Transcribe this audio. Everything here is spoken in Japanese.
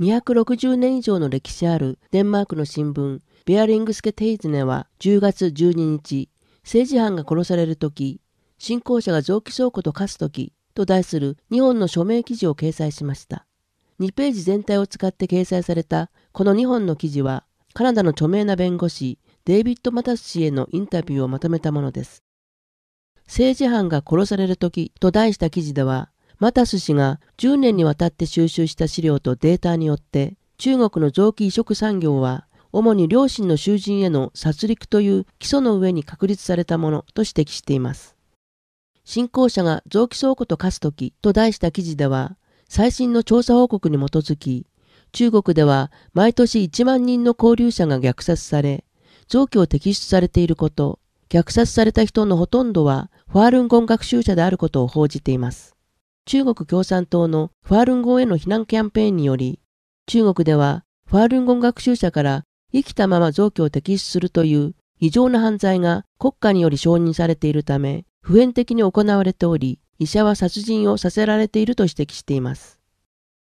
260年以上の歴史あるデンマークの新聞、ベアリングスケ・テイズネは10月12日、政治犯が殺される時、信仰者が臓器倉庫と化す時と題する2本の署名記事を掲載しました。2ページ全体を使って掲載されたこの2本の記事は、カナダの著名な弁護士、デイビッド・マタス氏へのインタビューをまとめたものです。政治犯が殺される時と題した記事では、マタス氏が10年にわたって収集した資料とデータによって中国の臓器移植産業は主に両親の囚人への殺戮という基礎の上に確立されたものと指摘しています。信仰者が臓器倉庫と化す時と題した記事では最新の調査報告に基づき中国では毎年1万人の交流者が虐殺され臓器を摘出されていること虐殺された人のほとんどはファールンゴン学習者であることを報じています。中国共産党のファールン号への避難キャンペーンにより、中国ではファールンゴン学習者から生きたまま臓器を摘出するという異常な犯罪が国家により承認されているため、普遍的に行われており、医者は殺人をさせられていると指摘しています。